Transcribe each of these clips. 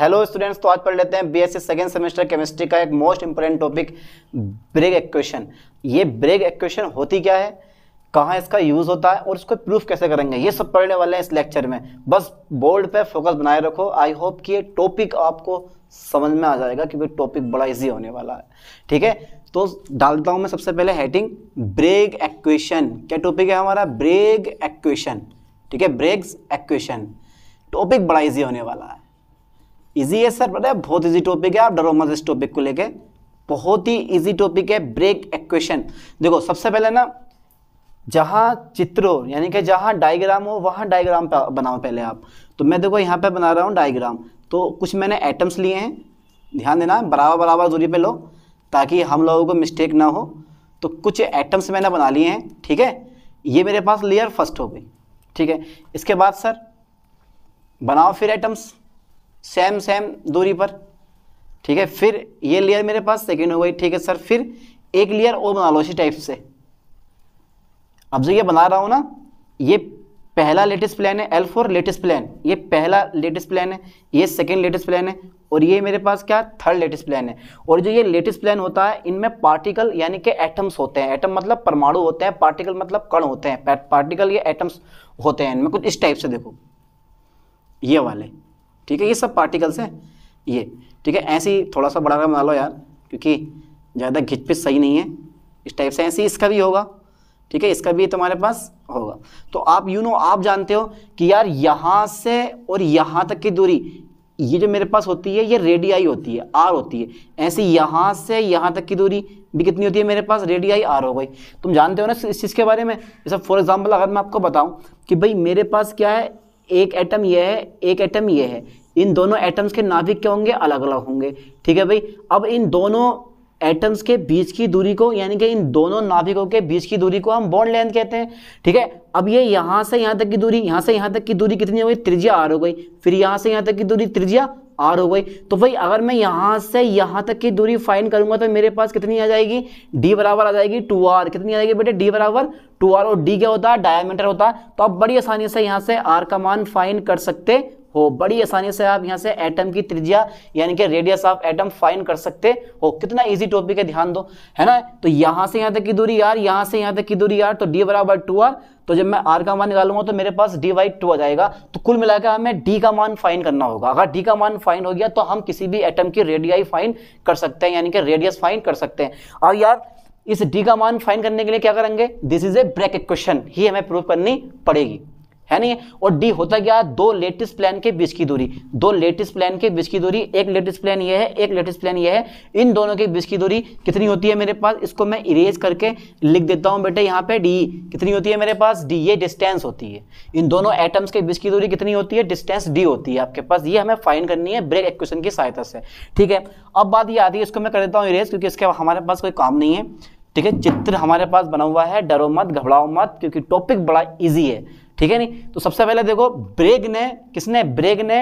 hello students तो आज पढ़ लेते हैं बीएससी सेकेंड सेमेस्टर केमिस्ट्री का एक most important topic Bragg equation ये ब्रेक इक्वेशन होती क्या है कहाँ इसका यूज़ होता है और इसको प्रूफ कैसे करेंगे ये सब पढ़ने वाले हैं इस लेक्चर में बस बोर्ड पे फोकस बनाए रखो आई होप कि ये टॉपिक आपको समझ में आ जाएगा क्योंकि टॉपिक बड़ा इजी होने वाला है ठीक है तो डालता हूँ मैं सबसे पहले हेडिंग ब्रेक एक्वेशन क्या टॉपिक है हमारा ब्रेक एक्वेशन ठीक है ब्रेक एक्वेशन टॉपिक बड़ा इजी होने वाला है इजी है सर बताए बहुत इजी टॉपिक है आप डरो मत इस टॉपिक को लेके बहुत ही इजी टॉपिक है ब्रेक एक्वेशन देखो सबसे पहले ना जहाँ चित्र हो यानी कि जहाँ डायग्राम हो वहाँ डायग्राम बनाओ पहले आप तो मैं देखो यहाँ पे बना रहा हूँ डायग्राम तो कुछ मैंने एटम्स लिए हैं ध्यान देना बराबर बराबर दूरी पे लो ताकि हम लोगों को मिस्टेक ना हो तो कुछ एटम्स मैंने बना लिए हैं ठीक है ये मेरे पास लेयर फर्स्ट हो गई ठीक है इसके बाद सर बनाओ फिर एटम्स सेम सेम दूरी पर ठीक है फिर ये लेयर मेरे पास सेकेंड हो गई ठीक है सर फिर एक लेयर और बना लो इसी टाइप से अब जो ये बना रहा हूँ ना ये पहला लेटेस्ट प्लान है एल फोर लेटेस्ट प्लान ये पहला लेटेस्ट प्लान है ये सेकेंड लेटेस्ट प्लान है और ये मेरे पास क्या थर्ड लेटेस्ट प्लान है और जो ये लेटेस्ट प्लान होता है इनमें पार्टिकल यानी कि एटम्स होते हैं एटम मतलब परमाणु होते हैं पार्टिकल मतलब कण होते हैं पार्टिकल ये एटम्स होते हैं इनमें कुछ इस टाइप से देखो ये वाले ठीक है ये सब पार्टिकल्स हैं ये ठीक है ऐसे ही थोड़ा सा बड़ा बना लो यार क्योंकि ज़्यादा घिच पिच सही नहीं है इस टाइप से ऐसे ही इसका भी होगा ठीक है इसका भी तुम्हारे पास होगा तो आप यू नो आप जानते हो कि यार यहाँ से और यहाँ तक की दूरी ये जो मेरे पास होती है ये रेडियाई होती है आर होती है ऐसे यहाँ से यहाँ तक की दूरी भी कितनी होती है मेरे पास रेडियाई आर हो गई तुम जानते हो ना इस चीज़ के बारे में जैसे फॉर एग्जाम्पल अगर मैं आपको बताऊँ कि भाई मेरे पास क्या है एक एटम ये है एक एटम ये है इन दोनों एटम्स के नाभिक क्या होंगे अलग अलग होंगे ठीक है भाई अब इन दोनों एटम्स के बीच की दूरी को यानी कि इन दोनों नाभिकों के बीच की दूरी को हम बॉन्ड लेंथ कहते हैं ठीक है अब ये यहाँ से यहाँ तक की दूरी यहाँ से यहाँ तक की दूरी कितनी हो गई त्रिज्या आर हो गई फिर यहाँ से यहाँ तक की दूरी त्रिज्या आर हो गई तो भाई अगर मैं यहाँ से यहाँ तक की दूरी फाइन करूँगा तो मेरे पास कितनी आ जाएगी डी बराबर आ जाएगी टू आर कितनी आ जाएगी बेटे डी बराबर टू आर और डी क्या होता है डायमीटर होता है तो आप बड़ी आसानी से यहाँ से आर का मान फाइन कर सकते हो बड़ी आसानी से आप यहाँ से एटम की त्रिज्या यानी कि रेडियस ऑफ एटम फाइन कर सकते हो कितना इजी टॉपिक है ध्यान दो है ना तो यहाँ से यहाँ तक की दूरी यार यहाँ से यहाँ तक की दूरी यार तो डी बराबर टू आर तो जब मैं आर का मान निकालूंगा तो मेरे पास डी वाई टू आ जाएगा तो कुल मिलाकर हमें डी का मान फाइन करना होगा अगर डी का मान फाइन हो गया तो हम किसी भी एटम की रेडियाई फाइन कर सकते हैं यानी कि रेडियस फाइन कर सकते हैं और यार इस डी का मान फाइन करने के लिए क्या करेंगे this is a bracket question ही हमें प्रूव करनी पड़ेगी है नहीं और डी होता क्या दो लेटेस्ट प्लान के बीच की दूरी दो लेटेस्ट प्लान के बीच की दूरी एक लेटेस्ट प्लान ये है एक लेटेस्ट प्लान ये है इन दोनों के बीच की दूरी कितनी होती है मेरे पास इसको मैं इरेज करके लिख देता हूँ बेटे यहाँ पे डी कितनी होती है मेरे पास डी ये डिस्टेंस होती है इन दोनों एटम्स के बीच की दूरी कितनी होती है डिस्टेंस डी होती है आपके पास ये हमें फाइन करनी है ब्रेक इक्वेशन की सहायता से ठीक है अब बात ये आती है इसको मैं कर देता हूँ इरेज क्योंकि इसके हमारे पास कोई काम नहीं है ठीक है चित्र हमारे पास बना हुआ है डरो मत घबराओ मत क्योंकि टॉपिक बड़ा इजी है ठीक है नहीं तो सबसे पहले देखो ब्रेग ने किसने ब्रेग ने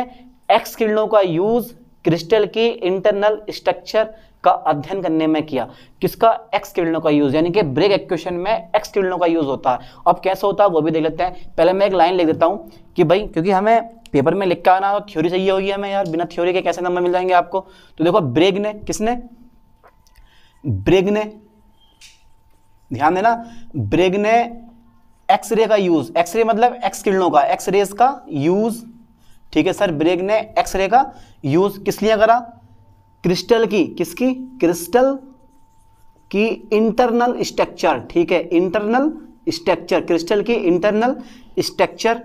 एक्स किरणों का यूज क्रिस्टल की इंटरनल स्ट्रक्चर का अध्ययन करने में किया किसका एक्स किरणों का यूज यानी कि ब्रेग एक्वेशन में एक्स किरणों का यूज होता है अब कैसे होता है वो भी देख लेते हैं पहले मैं एक लाइन लिख देता हूँ कि भाई क्योंकि हमें पेपर में लिख के आना तो थ्योरी चाहिए होगी हमें यार बिना थ्योरी के कैसे नंबर मिल जाएंगे आपको तो देखो ब्रेग ने किसने ब्रेग ने ध्यान देना ब्रेग ने एक्सरे का यूज एक्सरे मतलब एक्स किरणों का एक्सरेज का यूज ठीक है सर ब्रेग ने एक्सरे का यूज किस लिए करा क्रिस्टल की किसकी क्रिस्टल की इंटरनल स्ट्रक्चर ठीक है इंटरनल स्ट्रक्चर क्रिस्टल की इंटरनल स्ट्रक्चर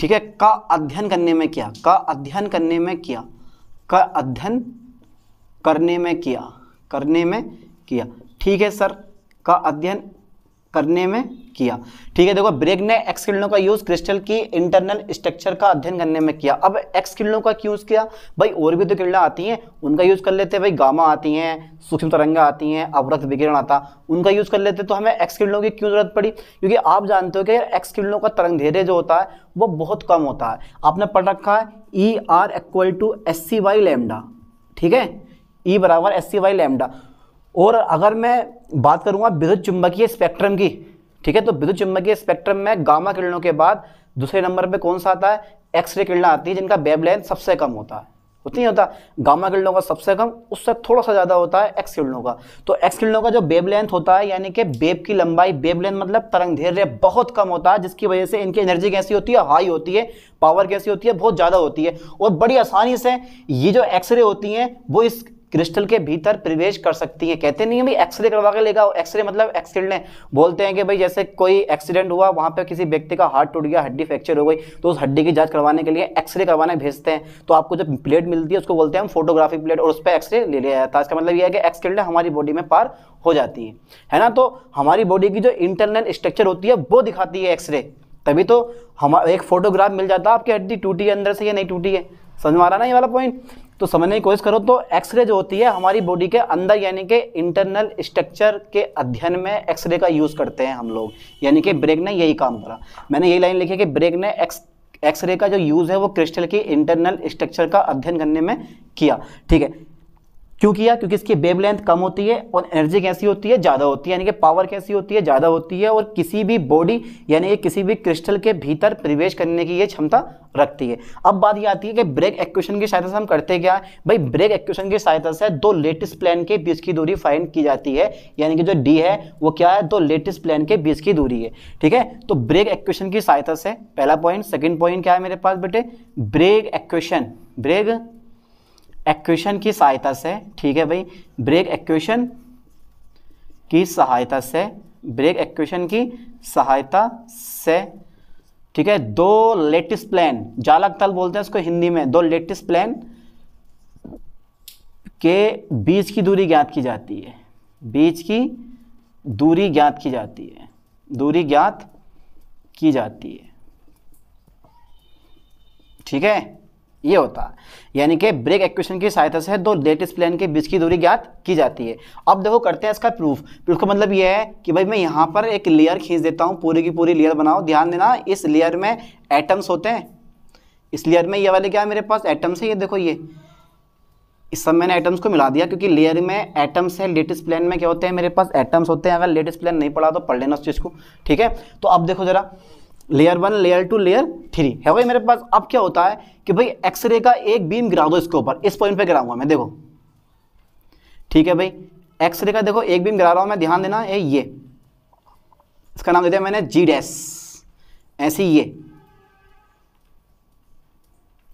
ठीक है का अध्ययन करने में किया का अध्ययन करने में किया का अध्ययन करने में किया करने में किया ठीक है सर का अध्ययन करने में किया ठीक है देखो ब्रेग ने एक्स किरणों का यूज क्रिस्टल की इंटरनल स्ट्रक्चर का अध्ययन करने में किया अब एक्स किरणों का यूज किया भाई और भी तो किरणा आती हैं उनका यूज कर लेते हैं भाई गामा आती हैं सूक्ष्म तरंगा आती हैं अवरक्त विकिरण आता उनका यूज कर लेते तो हमें एक्स किरणों की क्यों जरूरत पड़ी क्योंकि आप जानते हो कि एक्स किरणों का तरंग धैर्य जो होता है वो बहुत कम होता है आपने पढ़ रखा है E are equal to S C Y lambda ठीक है ई e बराबर एस सी वाई लेमडा और अगर मैं बात करूँगा विद्युत चुंबकीय स्पेक्ट्रम की ठीक है तो विद्युत चुंबकीय स्पेक्ट्रम में गामा किरणों के बाद दूसरे नंबर पे कौन सा आता है एक्सरे किरण आती है जिनका वेवलेंथ सबसे कम होता है उतना ही होता गामा किरणों का सबसे कम उससे थोड़ा सा ज़्यादा होता है एक्स किरणों का तो एक्स किरणों का जो बेब लेंथ होता है यानी कि बेब की लंबाई बेब लेंथ मतलब तरंग धैर्य बहुत कम होता है जिसकी वजह से इनकी एनर्जी कैसी होती है हाई होती है पावर कैसी होती है बहुत ज़्यादा होती है और बड़ी आसानी से ये जो एक्सरे होती हैं वो इस क्रिस्टल के भीतर प्रवेश कर सकती है कहते नहीं है भाई एक्सरे करवा के लेगा एक्सरे मतलब एक्सीडेंट है बोलते हैं कि भाई जैसे कोई एक्सीडेंट हुआ वहाँ पर किसी व्यक्ति का हार्ट टूट गया हड्डी फ्रैक्चर हो गई तो उस हड्डी की जाँच करवाने के लिए एक्सरे करवाने भेजते हैं तो आपको जब प्लेट मिलती है उसको बोलते हैं हम फोटोग्राफिक प्लेट और उस पर एक्सरे ले लिया जाता है इसका मतलब यह है कि एक्सीडेंट हमारी बॉडी में पार हो जाती है है ना तो हमारी बॉडी की जो इंटरनल स्ट्रक्चर होती है वो दिखाती है एक्सरे तभी तो हम एक फोटोग्राफ मिल जाता है आपकी हड्डी टूटी है अंदर से या नहीं टूटी है समझ में आ रहा ना ये वाला पॉइंट तो समझने की कोशिश करो तो एक्सरे जो होती है हमारी बॉडी के अंदर यानी कि इंटरनल स्ट्रक्चर के अध्ययन में एक्सरे का यूज़ करते हैं हम लोग यानी कि ब्रेक ने यही काम करा मैंने यही लाइन लिखी कि ब्रेक ने एक्स एक्सरे का जो यूज़ है वो क्रिस्टल की इंटरनल स्ट्रक्चर का अध्ययन करने में किया ठीक है क्यों किया क्योंकि इसकी बेब लेंथ कम होती है और एनर्जी कैसी होती है ज़्यादा होती है यानी कि पावर कैसी होती है ज़्यादा होती है और किसी भी बॉडी यानी कि किसी भी क्रिस्टल के भीतर प्रवेश करने की ये क्षमता रखती है अब बात ये आती है कि ब्रेक एक्वेशन की सहायता से हम करते क्या है भाई ब्रेक एक्वेशन की सहायता से दो लेटेस्ट प्लान के बीच की दूरी फाइंड की जाती है यानी कि जो डी है वो क्या है दो लेटेस्ट प्लान के बीच की दूरी है ठीक है तो ब्रेक एक्वेशन की सहायता से पहला पॉइंट सेकेंड पॉइंट क्या है मेरे पास बेटे ब्रेक एक्वेशन ब्रेक एक्वेशन की सहायता से ठीक है भाई ब्रेक एक्वेशन की सहायता से ब्रेक एक्वेशन की सहायता से ठीक है दो लेटेस्ट प्लान जालक तल बोलते हैं उसको हिंदी में दो लेटेस्ट प्लान के बीच की दूरी ज्ञात की जाती है बीच की दूरी ज्ञात की जाती है दूरी ज्ञात की जाती है ठीक है ये होता है यानी कि ब्रेक इक्वेशन की सहायता से दो लेटेस्ट प्लेन के बीच की दूरी ज्ञात की जाती है अब देखो करते हैं इसका प्रूफ प्रूफ का मतलब ये है कि भाई मैं यहाँ पर एक लेयर खींच देता हूँ पूरी की पूरी लेयर बनाओ ध्यान देना इस लेयर में एटम्स होते हैं इस लेयर में ये वाले क्या है मेरे पास एटम्स है ये देखो ये इस सब मैंने एटम्स को मिला दिया क्योंकि लेयर में एटम्स है लेटेस्ट प्लान में क्या होते हैं मेरे पास एटम्स होते हैं अगर लेटेस्ट प्लान नहीं पढ़ा तो पढ़ लेना उस चीज़ को ठीक है तो अब देखो ज़रा layer one layer two layer three है भाई मेरे पास अब क्या होता है कि भाई एक्सरे का एक बीम गिरा दो इसके ऊपर इस पॉइंट पे गिराऊंगा मैं देखो ठीक है भाई एक्सरे का देखो एक बीम गिरा रहा हूँ मैं ध्यान देना है ये इसका नाम दे दिया मैंने जी डैस ऐसे ये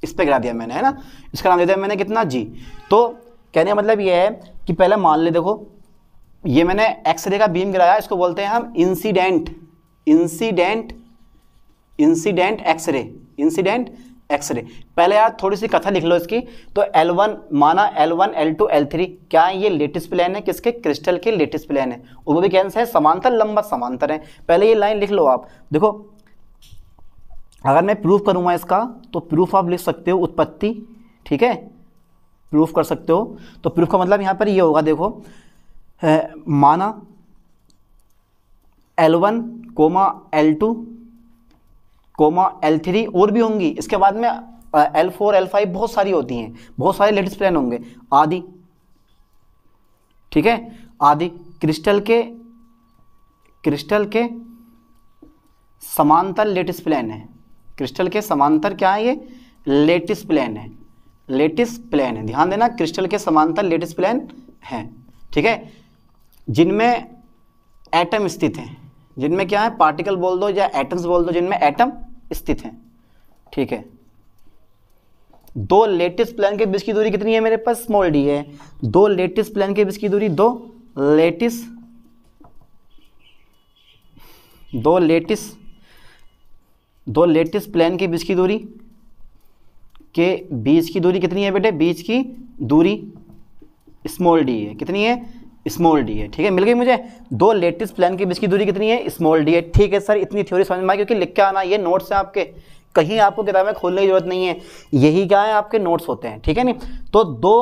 इस पर गिरा दिया मैंने है ना इसका नाम दे दिया मैंने कितना जी तो कहने का मतलब ये है कि पहले मान ले देखो ये मैंने एक्सरे का बीम गिराया इसको बोलते हैं हम incident incident incident X ray incident X ray पहले यार थोड़ी सी कथा लिख लो इसकी तो L1 माना L1, L2, L3 क्या है ये लेटेस्ट प्लान है किसके क्रिस्टल के लेटेस्ट प्लान है वो भी कैंसर है समांतर लंबा समांतर है पहले ये लाइन लिख लो आप देखो अगर मैं प्रूफ करूंगा इसका तो प्रूफ आप लिख सकते हो उत्पत्ति ठीक है प्रूफ कर सकते हो तो प्रूफ का मतलब यहां पर ये होगा देखो है, माना L1, coma L2 coma L three और भी होंगी इसके बाद में एल फोर एल फाइव बहुत सारी होती हैं बहुत सारे लेटेस्ट प्लान होंगे आदि ठीक है आदि क्रिस्टल के क्रिस्टल के समांतर लेटेस्ट प्लान है क्रिस्टल के समांतर क्या है ये लेटेस्ट प्लान है लेटेस्ट प्लान है ध्यान देना क्रिस्टल के समांतर लेटेस्ट प्लान है ठीक है जिनमें एटम स्थित हैं जिनमें क्या है पार्टिकल बोल दो या एटम्स बोल दो जिनमें एटम स्थित हैं ठीक है दो लेटेस्ट प्लान के बीच की दूरी कितनी है मेरे पास स्मॉल डी है दो लेटेस्ट प्लान के बीच की दूरी दो लेटेस्ट दो लेटेस्ट दो लेटेस्ट प्लान के बीच की दूरी के बीच की दूरी कितनी है बेटे बीच की दूरी स्मॉल डी है कितनी है स्मॉल डी है ठीक है मिल गई मुझे दो लेटेस्ट प्लान के बीच की दूरी कितनी है स्मॉल डी है ठीक है सर इतनी थ्योरी समझ में आई क्योंकि लिख के आना ये नोट्स हैं आपके कहीं आपको किताबें खोलने की जरूरत नहीं है यही क्या है आपके नोट्स होते हैं ठीक है नी तो दो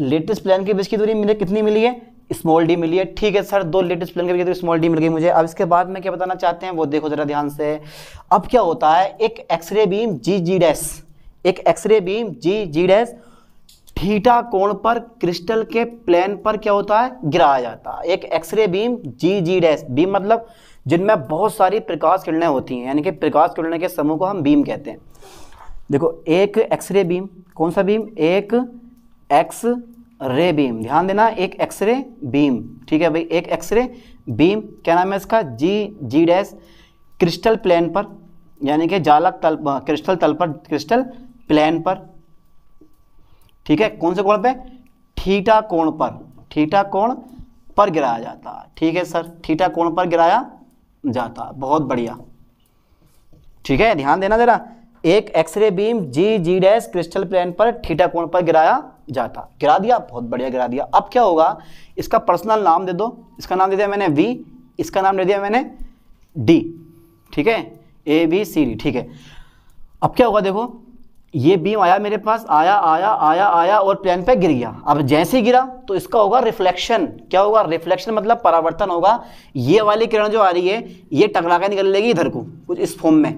लेटेस्ट प्लान के बीच की दूरी मुझे कितनी मिली है स्मॉल डी मिली है ठीक है सर दो लेटेस्ट प्लान के बीच की स्मॉल डी मिल गई मुझे अब इसके बाद में क्या बताना चाहते हैं वो देखो जरा ध्यान से अब क्या होता है एक X ray beam G G dash एक X ray beam G G dash theta कोण पर क्रिस्टल के प्लेन पर क्या होता है गिराया जाता है एक X ray beam G G dash beam मतलब जिनमें बहुत सारी प्रकाश किरणें होती हैं यानी कि प्रकाश किरणें के समूह को हम बीम कहते हैं देखो एक एक्सरे बीम कौन सा बीम एक एक्स रे बीम ध्यान देना एक एक्सरे बीम ठीक है भाई एक एक्सरे बीम क्या नाम है इसका G G dash crystal plane पर यानी कि जालक तल क्रिस्टल तल पर क्रिस्टल प्लेन पर ठीक है कौन से कोण पे ठीटा कोण पर ठीटा कोण पर गिराया जाता ठीक है सर ठीटा कोण पर गिराया जाता बहुत बढ़िया ठीक है ध्यान देना जरा एक X ray beam G G dash crystal plane पर ठीटा कोण पर गिराया जाता गिरा दिया बहुत बढ़िया गिरा दिया अब क्या होगा इसका पर्सनल नाम दे दो इसका नाम दे दिया मैंने वी इसका नाम दे दिया मैंने डी ठीक है ए बी सी डी ठीक है अब क्या होगा देखो ये बीम आया मेरे पास आया आया आया आया और प्लेन पे गिर गया अब जैसे ही गिरा तो इसका होगा रिफ्लेक्शन क्या होगा रिफ्लेक्शन मतलब परावर्तन होगा ये वाली किरण जो आ रही है ये टकरा के निकल लेगी इधर को कुछ इस फॉर्म में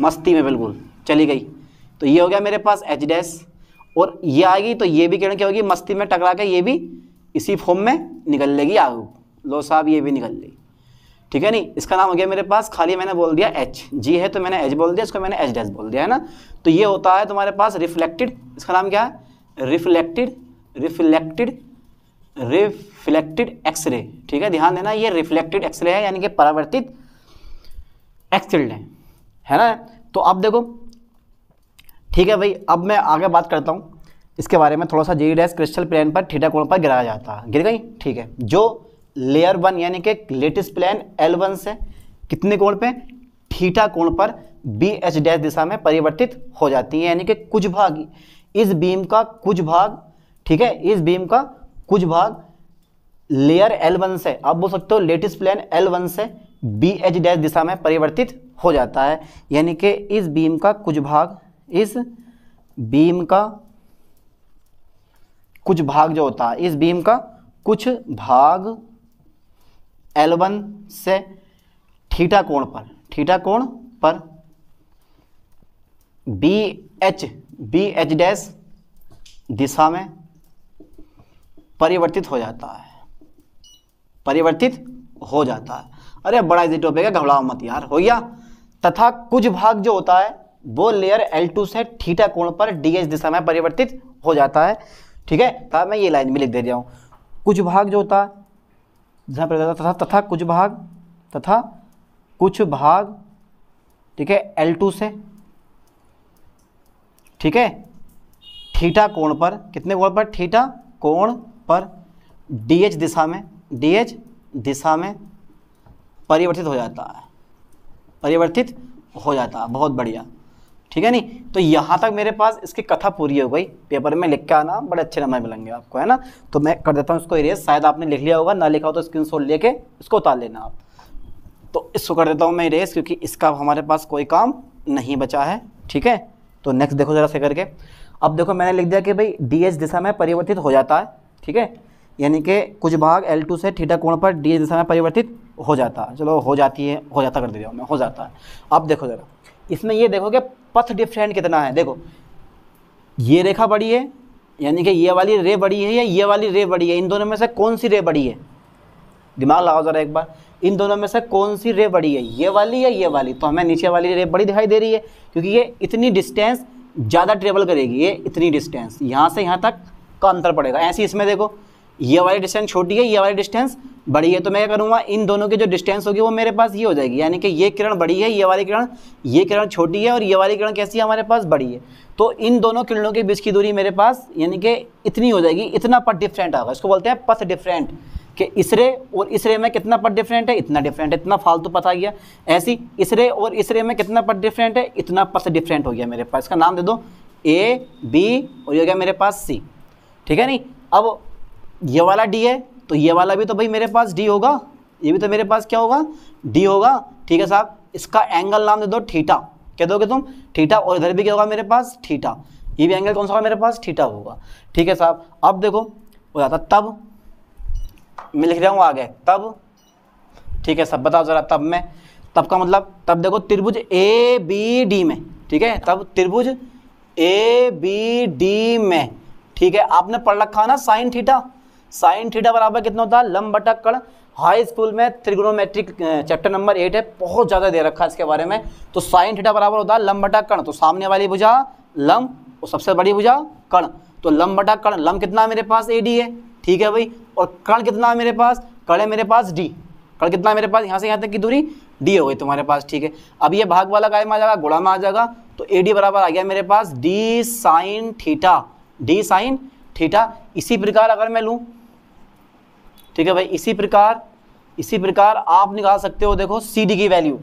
मस्ती में बिल्कुल चली गई तो ये हो गया मेरे पास एच डैस और ये आएगी तो ये भी किरण क्या होगी मस्ती में टकरा के ये भी इसी फॉर्म में निकल लेगी आग लो साहब ये भी निकल लेगी ठीक है नहीं इसका नाम हो गया मेरे पास खाली मैंने बोल दिया एच जी है तो मैंने एच बोल दिया इसको मैंने एच डैश बोल दिया है ना तो ये होता है तुम्हारे पास रिफ्लेक्टेड इसका नाम क्या है रिफ्लेक्टेड रिफ्लेक्टेड रिफ्लेक्टेड एक्सरे ठीक है ध्यान देना ये रिफ्लेक्टेड एक्सरे है यानी कि परावर्तित एक्सरे है है ना तो अब देखो ठीक है भाई अब मैं आगे बात करता हूँ इसके बारे में थोड़ा सा जी डैश क्रिस्टल प्लेन पर थीटा कोण पर गिराया जाता है गिर गई ठीक है जो लेयर वन यानी कि लेटेस्ट प्लेन एल वन से कितने कोण पे थीटा कोण पर बी एच डैश दिशा में परिवर्तित हो जाती है यानी कि कुछ भाग इस बीम का कुछ भाग ठीक है इस बीम का कुछ भाग लेयर एल वन से आप बोल सकते हो लेटेस्ट प्लेन एल वन से बी एच डैश दिशा में परिवर्तित हो जाता है यानी कि इस बीम का कुछ भाग इस बीम का कुछ भाग जो होता है इस बीम का कुछ भाग L1 से थीटा कोण पर थीटा कोण पर B H B H dash दिशा में परिवर्तित हो जाता है परिवर्तित हो जाता है अरे बड़ा इजी टॉपिक है घबराओ मत यार हो गया तथा कुछ भाग जो होता है वो लेयर L2 से थीटा कोण पर डीएच दिशा में परिवर्तित हो जाता है ठीक है मैं ये लाइन भी लिख दे रहा हूँ कुछ भाग जो होता है जहाँ पर तथा तथा कुछ भाग तथा कुछ भाग ठीक है एल टू से ठीक है थीटा कोण पर कितने कोण पर थीटा कोण पर DH दिशा में DH दिशा में परिवर्तित हो जाता है परिवर्तित हो जाता है बहुत बढ़िया ठीक है नहीं तो यहाँ तक मेरे पास इसकी कथा पूरी हो गई पेपर में लिख के आना बड़े अच्छे नंबर मिलेंगे आपको है ना तो मैं कर देता हूँ इसको इरेज शायद आपने लिख लिया होगा ना लिखा हो तो स्क्रीन शॉट लेके इसको उतार लेना आप तो इसको कर देता हूँ मैं इरेज क्योंकि इसका हमारे पास कोई काम नहीं बचा है ठीक है तो नेक्स्ट देखो ज़रा से करके अब देखो मैंने लिख दिया कि भाई डी दिशा में परिवर्तित हो जाता है ठीक है यानी कि कुछ भाग L2 से थीटा कोण पर डी दिशा में परिवर्तित हो जाता है चलो हो जाती है हो जाता कर दे हूँ मैं हो जाता है अब देखो ज़रा इसमें ये देखोगे पथ डिफरेंट कितना है देखो ये रेखा बड़ी है यानी कि ये वाली रे बड़ी है या ये वाली रे बड़ी है इन दोनों में से कौन सी रे बड़ी है दिमाग लगाओ ज़रा एक बार इन दोनों में से कौन सी रे बड़ी है ये वाली या ये वाली तो हमें नीचे वाली रे बड़ी दिखाई दे रही है क्योंकि ये इतनी डिस्टेंस ज़्यादा ट्रेवल करेगी ये इतनी डिस्टेंस यहाँ से यहाँ तक का अंतर पड़ेगा ऐसे इसमें देखो ये वाली डिस्टेंस छोटी है ये वाली डिस्टेंस बड़ी है तो मैं क्या करूँगा इन दोनों की जो डिस्टेंस होगी वो मेरे पास ये हो जाएगी यानी कि ये किरण बड़ी है ये वाली किरण ये किरण छोटी है और ये वाली किरण कैसी है हमारे पास बड़ी है तो इन दोनों किरणों के बीच की दूरी मेरे पास यानी कि इतनी हो जाएगी इतना पथ डिफरेंट आएगा इसको बोलते हैं पथ डिफरेंट कि इसरे और इसरे में कितना पट डिफरेंट है इतना डिफरेंट है इतना फालतू पता गया ऐसी इसरे और इसरे में कितना पट डिफरेंट है इतना पथ डिफरेंट हो गया मेरे पास इसका नाम दे दो ए बी और ये हो गया मेरे पास सी ठीक है नहीं अब ये वाला डी है तो ये वाला भी तो भाई मेरे पास डी होगा ये भी तो मेरे पास क्या होगा डी होगा ठीक है साहब इसका एंगल नाम दे दो ठीठा कह दोगे तुम ठीठा और इधर भी क्या होगा मेरे पास ठीठा ये भी एंगल कौन सा होगा मेरे पास ठीठा होगा ठीक है साहब अब देखो हो जाता तब मैं लिख रहा हूँ आगे तब ठीक है सब बताओ ज़रा तब में तब का मतलब तब देखो त्रिभुज ए बी डी में ठीक है तब त्रिभुज ए बी डी में ठीक है आपने पढ़ रखा ना साइन थीटा साइन थीटा बराबर कितना होता है लम बटक कण हाई स्कूल में त्रिगोनोमेट्रिक चैप्टर नंबर एट है बहुत ज़्यादा दे रखा है इसके बारे में तो साइन थीटा बराबर होता है लम बटा कण तो सामने वाली भुजा लम और सबसे बड़ी भुजा कण तो लम बटा कण लम कितना मेरे पास ए डी है ठीक है भाई और कण कितना है मेरे पास कण है मेरे पास डी कण कितना है मेरे पास यहाँ से यहाँ तक की दूरी डी हो गई तुम्हारे पास ठीक है अब ये भाग वाला गाय में आ जाएगा गोड़ा में आ जाएगा तो ए डी बराबर आ गया मेरे पास D sine theta D sine theta इसी प्रकार अगर मैं लूँ ठीक है भाई इसी प्रकार इसी प्रकार आप निकाल सकते हो देखो सी डी की वैल्यू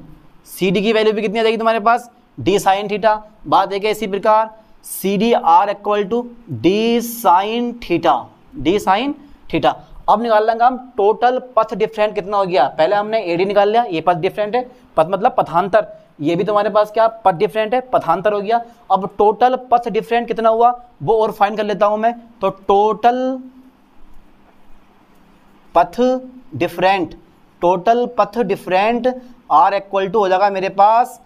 सी डी की वैल्यू भी कितनी आ जाएगी तुम्हारे पास डी साइन थीटा बात है इसी प्रकार C D are equal to D sine theta D sine theta अब निकाल लेंगे हम टोटल पथ डिफरेंट कितना हो गया पहले हमने ए डी निकाल लिया ये पथ डिफरेंट है पथ मतलब पथांतर ये भी तुम्हारे पास क्या पथ डिफरेंट है पथांतर हो गया अब टोटल पथ डिफरेंट कितना हुआ वो और फाइन कर लेता हूँ मैं तो टोटल पथ डिफरेंट टोटल पथ डिफरेंट आर इक्वल टू हो जाएगा मेरे पास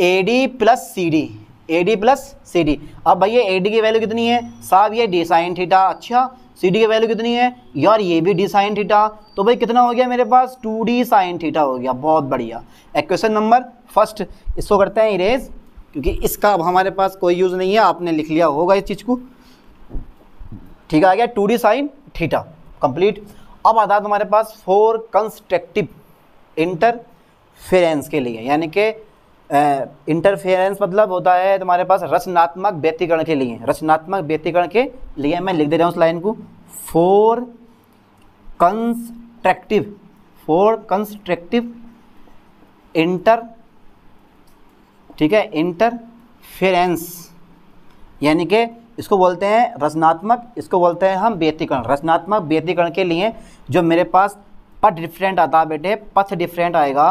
A D plus C D A D plus C D अब भैया ए डी की वैल्यू कितनी है साहब ये डी साइन थीटा अच्छा सी डी की वैल्यू कितनी है यार ये भी डी साइन थीटा तो भाई कितना हो गया मेरे पास टू डी साइन थीटा हो गया बहुत बढ़िया एक्वेशन नंबर फर्स्ट इसको करते हैं इरेज क्योंकि इसका अब हमारे पास कोई यूज़ नहीं है आपने लिख लिया होगा इस चीज़ को ठीक आ गया two D sine theta complete अब आता है तुम्हारे पास फोर कंस्ट्रक्टिव इंटरफेरेंस के लिए यानी कि इंटरफेरेंस मतलब होता है तुम्हारे पास रचनात्मक व्यक्तिकरण के लिए रचनात्मक व्यक्तिकरण के लिए मैं लिख दे रहा हूँ उस लाइन को for constructive for constructive inter ठीक है इंटरफेरेंस यानी कि इसको बोलते हैं रचनात्मक इसको बोलते हैं हम व्यतीकरण रचनात्मक व्यतीकरण के लिए जो मेरे पास पथ डिफरेंट आता है बेटे पथ डिफरेंट आएगा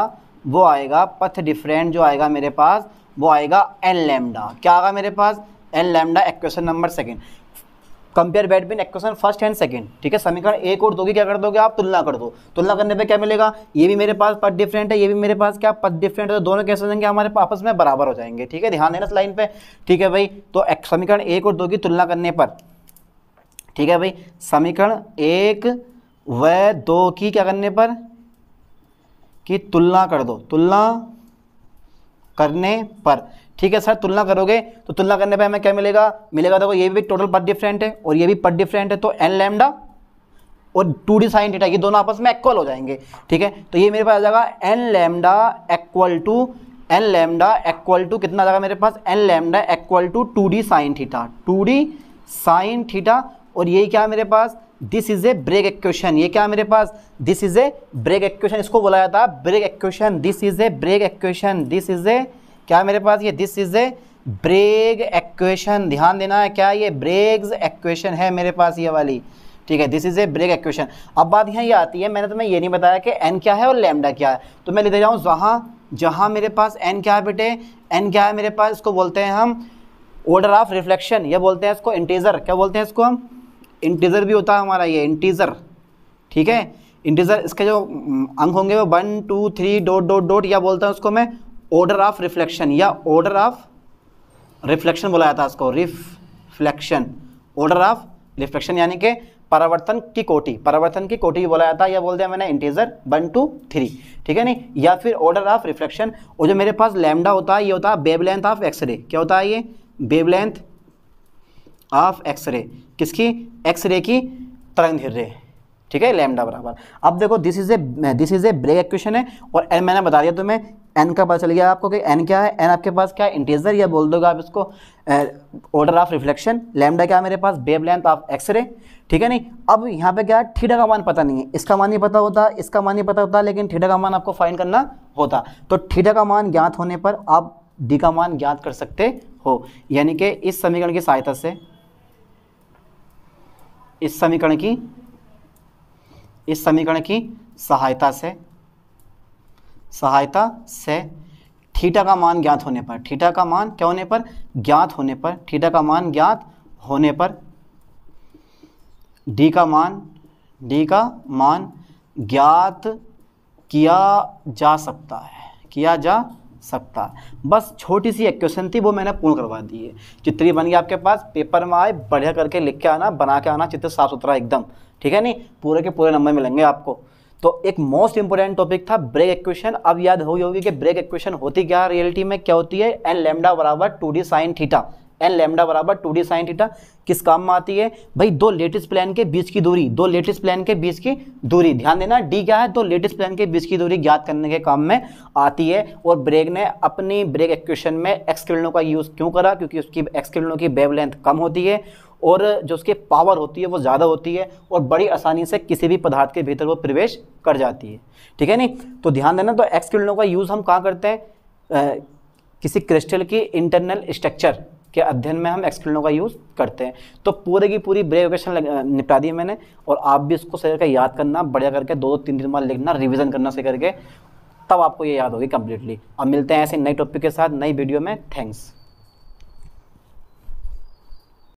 वो आएगा पथ डिफरेंट जो आएगा मेरे पास वो आएगा एन लेमडा क्या आएगा मेरे पास N lambda equation number second compare between equation first and second ठीक है समीकरण एक और दो की क्या कर दोगे आप तुलना कर दो तुलना करने पे क्या मिलेगा ये भी मेरे पास पद डिफरेंट है ये भी मेरे पास क्या पद डिफरेंट है तो दोनों कैसे हो जाएंगे हमारे आपस में बराबर हो जाएंगे ठीक है ध्यान देना लाइन पे ठीक है भाई तो समीकरण एक और दो की तुलना करने पर ठीक है भाई समीकरण एक व दो की क्या करने पर कि तुलना कर दो तुलना करने पर ठीक है सर तुलना करोगे तो तुलना करने पे हमें क्या मिलेगा मिलेगा देखो ये भी टोटल पद डिफरेंट है और ये भी पद डिफरेंट है तो एन लैमडा और टू डी साइन थीटा ये दोनों आपस में इक्वल हो जाएंगे ठीक है तो ये मेरे पास आ जाएगा N lambda equal to N lambda equal to कितना आ जाएगा मेरे पास N lambda equal to two D sine theta two D sine theta और ये क्या है मेरे पास this is a Bragg equation ये क्या मेरे पास this is a Bragg equation इसको बोला जाता है Bragg equation this is a Bragg equation this is a क्या मेरे पास ये this is A Bragg equation ध्यान देना है क्या ये ब्रेग्स एक्वेशन है मेरे पास ये वाली ठीक है this is a Bragg equation अब बात यहाँ ये आती है मैंने तुम्हें ये नहीं बताया कि एन क्या है और लेमडा क्या है तो मैं लेते जाऊँ जहाँ जहाँ मेरे पास एन क्या है बेटे एन क्या है मेरे पास इसको बोलते हैं हम ऑर्डर ऑफ रिफ्लेक्शन या बोलते हैं इसको इंटीज़र क्या बोलते हैं इसको हम इंटीज़र भी होता है हमारा ये इंटीज़र ठीक है इंटीज़र इसके जो अंक होंगे वो one two three dot dot dot या बोलता हूँ उसको मैं ऑर्डर ऑफ रिफ्लेक्शन या ऑर्डर ऑफ रिफ्लेक्शन बोला जाता है इसको रिफ्लेक्शन ऑर्डर ऑफ रिफ्लेक्शन यानी कि परावर्तन की कोटि परावर्तन की कोटि बोला जाता है या बोल दिया मैंने इंटीजर वन टू थ्री ठीक है नहीं या फिर ऑर्डर ऑफ रिफ्लेक्शन और जो मेरे पास लैमडा होता है ये होता है बेबलेंथ लेंथ ऑफ एक्सरे क्या होता है ये बेबलेंथ लेंथ ऑफ एक्सरे किसकी एक्सरे की तरंग धीर्य ठीक है लैमडा बराबर अब देखो this is a this is a Bragg question है और मैंने बता दिया तुम्हें एन का पता चल गया आपको कि एन क्या है एन आपके पास क्या है इंटीजर या बोल दोगे आप इसको ऑर्डर ऑफ रिफ्लेक्शन लैमडा क्या है मेरे पास बेब लैम्प ऑफ एक्सरे ठीक है नहीं अब यहाँ पे क्या है थीटा का मान पता नहीं है इसका मान नहीं पता होता इसका मान नहीं पता होता लेकिन थीटा का मान आपको फाइन करना होता तो थीटा का मान ज्ञात होने पर आप डी का मान ज्ञात कर सकते हो यानी कि इस समीकरण की सहायता से इस समीकरण की इस समीकरण की सहायता से सहायता से थीटा का मान ज्ञात होने पर थीटा का मान क्या होने पर ज्ञात होने पर थीटा का मान ज्ञात होने पर डी का मान डी का मान ज्ञात किया जा सकता है किया जा सकता है बस छोटी सी एक क्वेश्चन थी वो मैंने पूर्ण करवा दी है चित्री बन गई आपके पास पेपर में आए बढ़िया करके लिख के आना बना के आना चित्र साफ सुथरा एकदम ठीक है नहीं पूरे के पूरे नंबर मिलेंगे आपको तो एक मोस्ट इंपॉर्टेंट टॉपिक था ब्रेक इक्वेशन अब याद हो होगी कि ब्रेक इक्वेशन होती क्या रियलिटी में क्या होती है एन लेमडा बराबर two D sine theta N lambda बराबर टू डी साइन थीटा किस काम में आती है भाई दो लेटेस्ट प्लान के बीच की दूरी दो लेटेस्ट प्लान के बीच की दूरी ध्यान देना डी क्या है दो लेटेस्ट प्लान के बीच की दूरी ज्ञात करने के काम में आती है और ब्रेक ने अपनी ब्रेक इक्वेशन में एक्स किरणों का यूज़ क्यों करा क्योंकि उसकी एक्स किरणों की वेवलेंथ कम होती है और जो उसकी पावर होती है वो ज़्यादा होती है और बड़ी आसानी से किसी भी पदार्थ के भीतर वो प्रवेश कर जाती है ठीक है नहीं तो ध्यान देना तो एक्स किरणों का यूज़ हम कहाँ करते हैं किसी क्रिस्टल की इंटरनल स्ट्रक्चर के अध्ययन में हम एक्सकिरणों का यूज़ करते हैं तो पूरे की पूरी ब्रेक क्वेश्चन निपटा दी मैंने और आप भी इसको सही करके याद करना बढ़िया करके दो दो तीन दिन बाद लिखना रिविज़न करना सही करके तब आपको ये याद होगी कम्प्लीटली अब मिलते हैं ऐसे नए टॉपिक के साथ नई वीडियो में थैंक्स